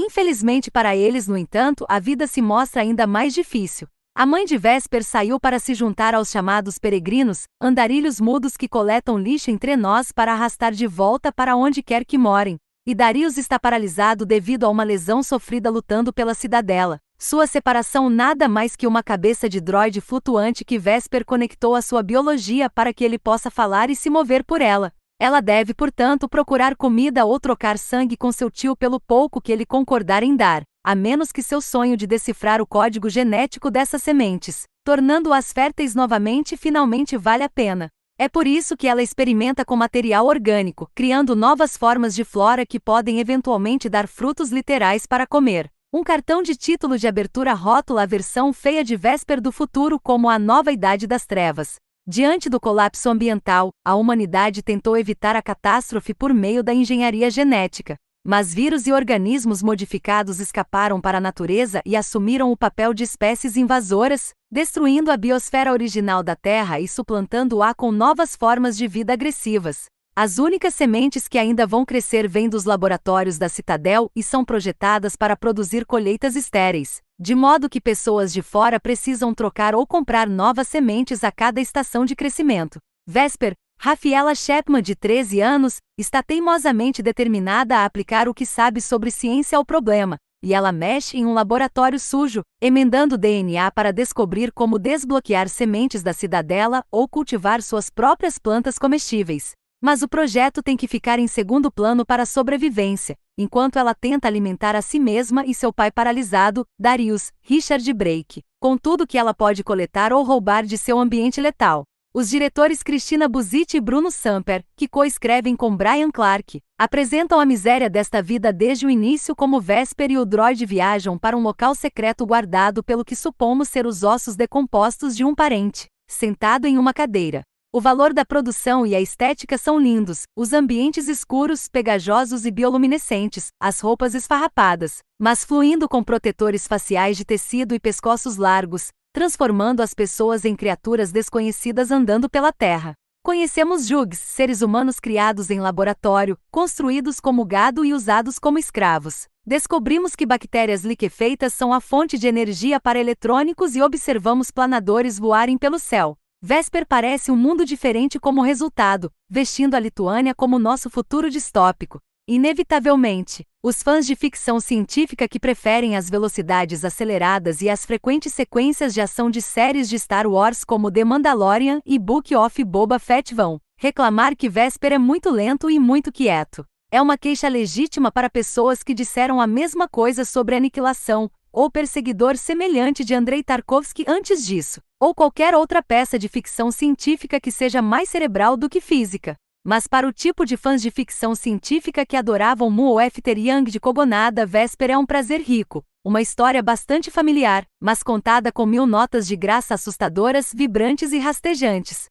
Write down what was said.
Infelizmente para eles, no entanto, a vida se mostra ainda mais difícil. A mãe de Vesper saiu para se juntar aos chamados peregrinos, andarilhos mudos que coletam lixo entre nós para arrastar de volta para onde quer que morem. E Darius está paralisado devido a uma lesão sofrida lutando pela cidadela. Sua separação nada mais que uma cabeça de droide flutuante que Vesper conectou à sua biologia para que ele possa falar e se mover por ela. Ela deve, portanto, procurar comida ou trocar sangue com seu tio pelo pouco que ele concordar em dar, a menos que seu sonho de decifrar o código genético dessas sementes, tornando-as férteis novamente, finalmente vale a pena. É por isso que ela experimenta com material orgânico, criando novas formas de flora que podem eventualmente dar frutos literais para comer. Um cartão de título de abertura rótula a versão feia de Vésper do Futuro como a nova idade das trevas, Diante do colapso ambiental, a humanidade tentou evitar a catástrofe por meio da engenharia genética. Mas vírus e organismos modificados escaparam para a natureza e assumiram o papel de espécies invasoras, destruindo a biosfera original da Terra e suplantando-a com novas formas de vida agressivas. As únicas sementes que ainda vão crescer vêm dos laboratórios da Citadel e são projetadas para produzir colheitas estéreis de modo que pessoas de fora precisam trocar ou comprar novas sementes a cada estação de crescimento. Vesper, Rafaela Shepman, de 13 anos, está teimosamente determinada a aplicar o que sabe sobre ciência ao problema, e ela mexe em um laboratório sujo, emendando DNA para descobrir como desbloquear sementes da cidadela ou cultivar suas próprias plantas comestíveis. Mas o projeto tem que ficar em segundo plano para a sobrevivência, enquanto ela tenta alimentar a si mesma e seu pai paralisado, Darius, Richard Brake, com tudo que ela pode coletar ou roubar de seu ambiente letal. Os diretores Cristina Buzitti e Bruno Samper, que coescrevem com Brian Clark, apresentam a miséria desta vida desde o início como Vesper e o droid viajam para um local secreto guardado pelo que supomos ser os ossos decompostos de um parente, sentado em uma cadeira. O valor da produção e a estética são lindos, os ambientes escuros, pegajosos e bioluminescentes, as roupas esfarrapadas, mas fluindo com protetores faciais de tecido e pescoços largos, transformando as pessoas em criaturas desconhecidas andando pela terra. Conhecemos jugs, seres humanos criados em laboratório, construídos como gado e usados como escravos. Descobrimos que bactérias liquefeitas são a fonte de energia para eletrônicos e observamos planadores voarem pelo céu. Vesper parece um mundo diferente como resultado, vestindo a Lituânia como nosso futuro distópico. Inevitavelmente, os fãs de ficção científica que preferem as velocidades aceleradas e as frequentes sequências de ação de séries de Star Wars como The Mandalorian e Book of Boba Fett vão reclamar que Vesper é muito lento e muito quieto. É uma queixa legítima para pessoas que disseram a mesma coisa sobre Aniquilação, ou perseguidor semelhante de Andrei Tarkovsky antes disso, ou qualquer outra peça de ficção científica que seja mais cerebral do que física. Mas para o tipo de fãs de ficção científica que adoravam Mu ou After Young de Cogonada, Vesper é um prazer rico, uma história bastante familiar, mas contada com mil notas de graça assustadoras, vibrantes e rastejantes.